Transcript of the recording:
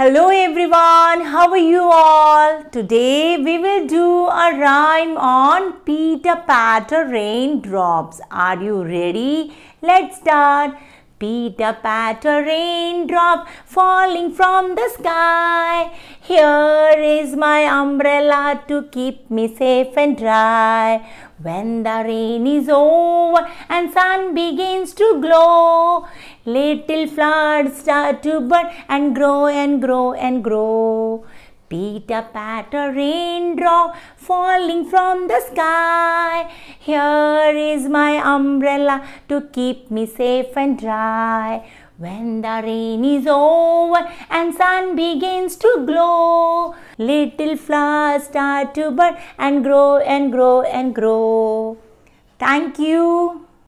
Hello everyone, how are you all? Today we will do a rhyme on Peter Patter raindrops. Are you ready? Let's start. Peter Patter raindrop falling from the sky. Here is my umbrella to keep me safe and dry. When the rain is over and sun begins to glow, Little flowers start to bud and grow and grow and grow. Peter patter raindrop falling from the sky. Here is my umbrella to keep me safe and dry. When the rain is over and sun begins to glow, little flowers start to bud and grow and grow and grow. Thank you.